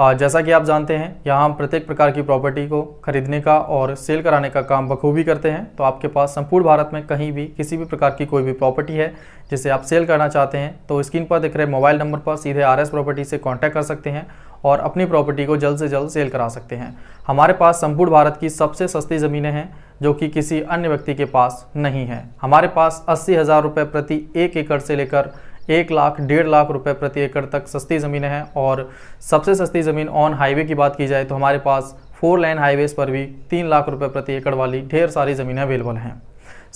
जैसा कि आप जानते हैं यहाँ हम प्रत्येक प्रकार की प्रॉपर्टी को खरीदने का और सेल कराने का काम बखूबी करते हैं तो आपके पास संपूर्ण भारत में कहीं भी किसी भी प्रकार की कोई भी प्रॉपर्टी है जिसे आप सेल करना चाहते हैं तो स्क्रीन पर दिख रहे मोबाइल नंबर पर सीधे आर प्रॉपर्टी से कॉन्टैक्ट कर सकते हैं और अपनी प्रॉपर्टी को जल्द से जल्द सेल करा सकते हैं हमारे पास संपूर्ण भारत की सबसे सस्ती ज़मीनें हैं जो कि किसी अन्य व्यक्ति के पास नहीं है हमारे पास अस्सी हज़ार रुपये प्रति एक एकड़ से लेकर एक लाख डेढ़ लाख रुपए प्रति एकड़ तक सस्ती ज़मीनें हैं और सबसे सस्ती ज़मीन ऑन हाईवे की बात की जाए तो हमारे पास फोर लाइन हाईवेज़ पर भी तीन लाख रुपये प्रति एकड़ वाली ढेर सारी ज़मीनें अवेलेबल हैं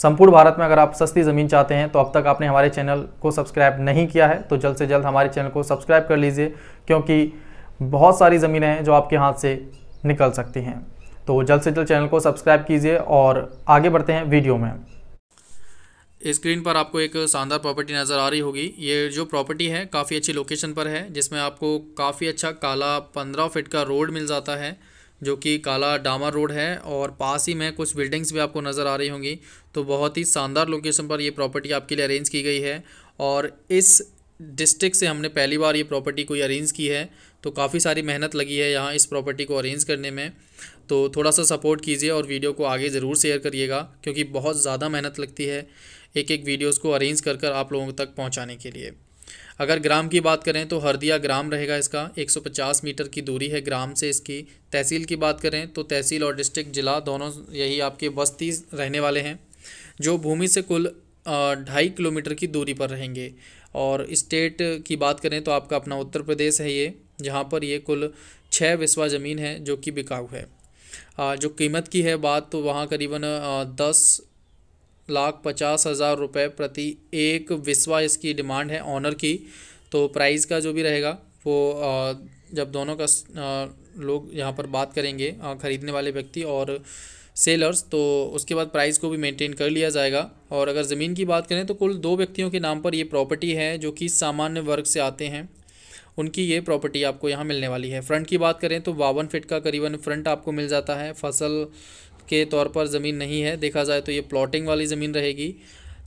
संपूर्ण भारत में अगर आप सस्ती ज़मीन चाहते हैं तो अब तक आपने हमारे चैनल को सब्सक्राइब नहीं किया है तो जल्द से जल्द हमारे चैनल को सब्सक्राइब कर लीजिए क्योंकि बहुत सारी ज़मीनें हैं जो आपके हाथ से निकल सकती हैं तो जल्द से जल्द चैनल को सब्सक्राइब कीजिए और आगे बढ़ते हैं वीडियो में स्क्रीन पर आपको एक शानदार प्रॉपर्टी नज़र आ रही होगी ये जो प्रॉपर्टी है काफ़ी अच्छी लोकेशन पर है जिसमें आपको काफ़ी अच्छा काला पंद्रह फिट का रोड मिल जाता है जो कि काला डामर रोड है और पास ही में कुछ बिल्डिंग्स भी आपको नज़र आ रही होंगी तो बहुत ही शानदार लोकेशन पर ये प्रॉपर्टी आपके लिए अरेंज की गई है और इस डिस्ट्रिक्ट से हमने पहली बार ये प्रॉपर्टी कोई अरेंज की है तो काफ़ी सारी मेहनत लगी है यहाँ इस प्रॉपर्टी को अरेंज करने में तो थोड़ा सा सपोर्ट कीजिए और वीडियो को आगे ज़रूर शेयर करिएगा क्योंकि बहुत ज़्यादा मेहनत लगती है एक एक वीडियोस को अरेंज कर कर आप लोगों तक पहुँचाने के लिए अगर ग्राम की बात करें तो हरदिया ग्राम रहेगा इसका 150 मीटर की दूरी है ग्राम से इसकी तहसील की बात करें तो तहसील और डिस्ट्रिक्ट ज़िला दोनों यही आपके बस्ती रहने वाले हैं जो भूमि से कुल ढाई किलोमीटर की दूरी पर रहेंगे और स्टेट की बात करें तो आपका अपना उत्तर प्रदेश है ये जहाँ पर ये कुल छः विस्वा ज़मीन है जो कि बिकाऊ है जो कीमत की है बात तो वहाँ करीबन दस लाख पचास हज़ार रुपये प्रति एक विसवा इसकी डिमांड है ऑनर की तो प्राइस का जो भी रहेगा वो जब दोनों का लोग यहाँ पर बात करेंगे ख़रीदने वाले व्यक्ति और सेलर्स तो उसके बाद प्राइस को भी मेंटेन कर लिया जाएगा और अगर ज़मीन की बात करें तो कुल दो व्यक्तियों के नाम पर ये प्रॉपर्टी है जो कि सामान्य वर्ग से आते हैं उनकी ये प्रॉपर्टी आपको यहाँ मिलने वाली है फ्रंट की बात करें तो बावन फिट का करीबन फ्रंट आपको मिल जाता है फसल के तौर पर ज़मीन नहीं है देखा जाए तो ये प्लॉटिंग वाली ज़मीन रहेगी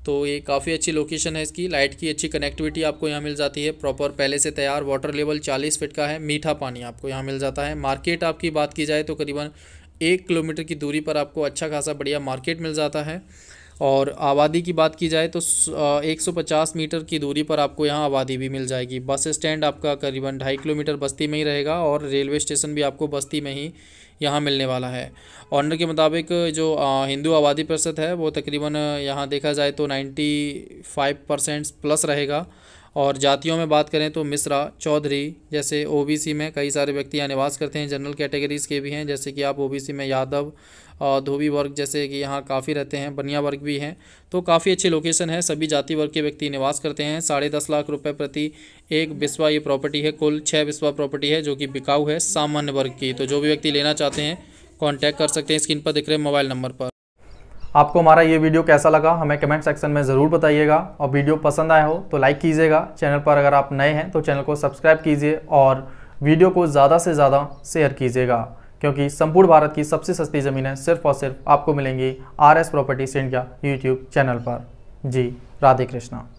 तो ये काफ़ी अच्छी लोकेशन है इसकी लाइट की अच्छी कनेक्टिविटी आपको यहाँ मिल जाती है प्रॉपर पहले से तैयार वाटर लेवल चालीस फिट का है मीठा पानी आपको यहाँ मिल जाता है मार्केट आपकी बात की जाए तो करीबन एक किलोमीटर की दूरी पर आपको अच्छा खासा बढ़िया मार्केट मिल जाता है और आबादी की बात की जाए तो 150 मीटर की दूरी पर आपको यहाँ आबादी भी मिल जाएगी बस स्टैंड आपका करीबन ढाई किलोमीटर बस्ती में ही रहेगा और रेलवे स्टेशन भी आपको बस्ती में ही यहाँ मिलने वाला है ऑनर के मुताबिक जो हिंदू आबादी प्रतिशत है वो तकरीबन यहाँ देखा जाए तो नाइन्टी परसेंट प्लस रहेगा और जातियों में बात करें तो मिश्रा चौधरी जैसे ओबीसी में कई सारे व्यक्ति यहाँ निवास करते हैं जनरल कैटेगरीज़ के भी हैं जैसे कि आप ओबीसी में यादव और धोबी वर्ग जैसे कि यहाँ काफ़ी रहते हैं बनिया वर्ग भी हैं तो काफ़ी अच्छी लोकेशन है सभी जाति वर्ग के व्यक्ति निवास करते हैं साढ़े दस लाख रुपये प्रति एक बिस्वा ये प्रॉपर्टी है कुल छः बिस्वा प्रॉपर्टी है जो कि बिकाऊ है सामान्य वर्ग की तो जो भी व्यक्ति लेना चाहते हैं कॉन्टैक्ट कर सकते हैं स्क्रीन पर दिख रहे मोबाइल नंबर पर आपको हमारा ये वीडियो कैसा लगा हमें कमेंट सेक्शन में ज़रूर बताइएगा और वीडियो पसंद आया हो तो लाइक कीजिएगा चैनल पर अगर आप नए हैं तो चैनल को सब्सक्राइब कीजिए और वीडियो को ज़्यादा से ज़्यादा शेयर कीजिएगा क्योंकि संपूर्ण भारत की सबसे सस्ती ज़मीनें सिर्फ और सिर्फ आपको मिलेंगी R S property India YouTube channel पर जी राधे कृष्णा